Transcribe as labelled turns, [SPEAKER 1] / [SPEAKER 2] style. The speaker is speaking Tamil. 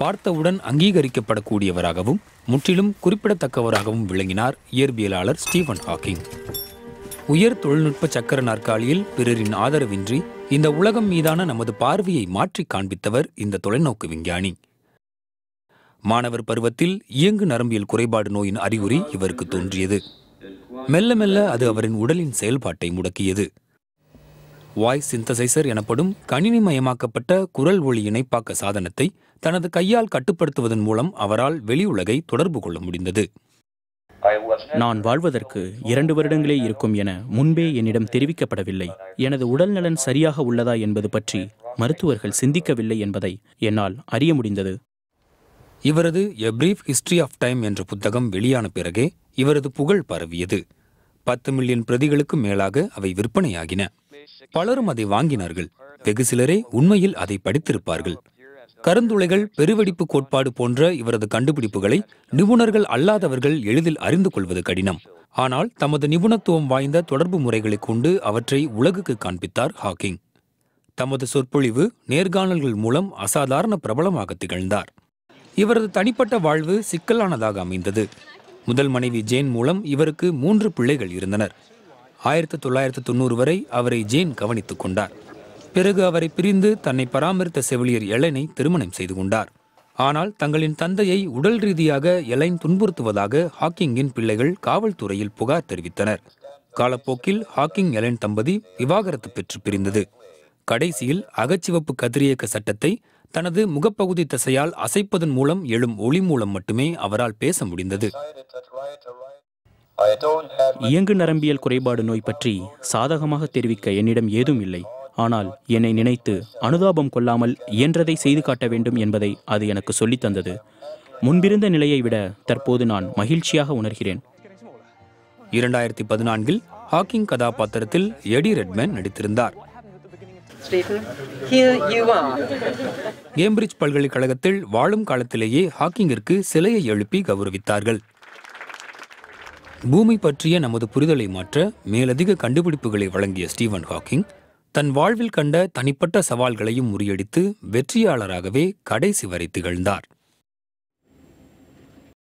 [SPEAKER 1] பார்த்தவுடன் அங்கீகரிக்கப்படக்கூடியவராகவும் முற்றிலும் குறிப்பிடத்தக்கவராகவும் விளங்கினார் இயற்பியலாளர் ஸ்டீவன் ஹாக்கிங் உயர் தொழில்நுட்ப சக்கர நாற்காலியில் பிறரின் ஆதரவின்றி இந்த உலகம் மீதான நமது பார்வையை மாற்றி காண்பித்தவர் இந்த தொலைநோக்கு விஞ்ஞானி மாணவர் பருவத்தில் இயங்கு நரம்பியல் குறைபாடு நோயின் அறிகுறி இவருக்கு தோன்றியது மெல்ல மெல்ல அது அவரின் உடலின் செயல்பாட்டை முடக்கியது வாய்ஸ் சிந்தசைசர் எனப்படும் கணினிமயமாக்கப்பட்ட குரல் ஒளி இணைப்பாக்க சாதனத்தை
[SPEAKER 2] தனது கையால் கட்டுப்படுத்துவதன் மூலம் அவரால் வெளியுலகை தொடர்பு கொள்ள முடிந்தது நான் வாழ்வதற்கு இரண்டு வருடங்களே இருக்கும் என முன்பே என்னிடம் தெரிவிக்கப்படவில்லை எனது உடல்நலன் சரியாக உள்ளதா என்பது பற்றி மருத்துவர்கள் சிந்திக்கவில்லை என்பதை என்னால் அறிய முடிந்தது இவரது a brief history of time என்ற புத்தகம் வெளியான பிறகே
[SPEAKER 1] இவரது புகழ் பரவியது பத்து மில்லியன் பிரதிகளுக்கு மேலாக அவை விற்பனையாகின பலரும் அதை வாங்கினார்கள் வெகு சிலரே உண்மையில் அதை படித்திருப்பார்கள் கருந்துளைகள் பெருவெடிப்பு கோட்பாடு போன்ற இவரது கண்டுபிடிப்புகளை நிபுணர்கள் அல்லாதவர்கள் எளிதில் அறிந்து கொள்வது கடினம் ஆனால் தமது நிபுணத்துவம் வாய்ந்த தொடர்பு முறைகளை கொண்டு அவற்றை உலகுக்கு காண்பித்தார் ஹாக்கிங் தமது சொற்பொழிவு நேர்காணல்கள் மூலம் அசாதாரண பிரபலமாக திகழ்ந்தார் இவரது தனிப்பட்ட வாழ்வு சிக்கலானதாக அமைந்தது முதல் மனைவி ஜேன் மூலம் இவருக்கு மூன்று பிள்ளைகள் இருந்தனர் ஆயிரத்தி தொள்ளாயிரத்து தொண்ணூறு வரை அவரை ஜேன் கவனித்துக் கொண்டார் பிறகு அவரை பிரிந்து தன்னை பராமரித்த செவிலியர் எலனை திருமணம் செய்து கொண்டார் ஆனால் தங்களின் தந்தையை உடல் ரீதியாக எலைன் துன்புறுத்துவதாக ஹாக்கிங்கின் பிள்ளைகள் காவல்துறையில் புகார் தெரிவித்தனர் காலப்போக்கில் ஹாக்கிங் எலைன் தம்பதி விவாகரத்து பெற்று பிரிந்தது கடைசியில் அகச்சிவப்பு கதிரியக்க சட்டத்தை தனது முகப்பகுதி தசையால் அசைப்பதன் மூலம் எழும் ஒளி மூலம் மட்டுமே அவரால் பேச முடிந்தது
[SPEAKER 2] இயங்கு நரம்பியல் குறைபாடு நோய் பற்றி சாதகமாக தெரிவிக்க என்னிடம் ஏதும் இல்லை ஆனால் என்னை நினைத்து அனுதாபம் கொள்ளாமல் இயன்றதை செய்து காட்ட வேண்டும் என்பதை அது எனக்கு சொல்லித் தந்தது முன்பிருந்த நிலையை விட தற்போது நான் மகிழ்ச்சியாக உணர்கிறேன் இரண்டாயிரத்தி பதினான்கில் ஹாக்கிங் கதாபாத்திரத்தில் எடி ரெட்மேன்
[SPEAKER 1] நடித்திருந்தார் கேம்பிரிட்ஜ் பல்கலைக்கழகத்தில் வாழும் காலத்திலேயே ஹாக்கிங்கிற்கு சிலையை எழுப்பி கௌரவித்தார்கள் பூமி பற்றிய நமது புரிதலை மாற்ற மேலதிக கண்டுபிடிப்புகளை வழங்கிய ஸ்டீவன் ஹாக்கிங் தன் வாழ்வில் கண்ட தனிப்பட்ட சவால்களையும் முறியடித்து வெற்றியாளராகவே கடைசி வரை திகழ்ந்தார்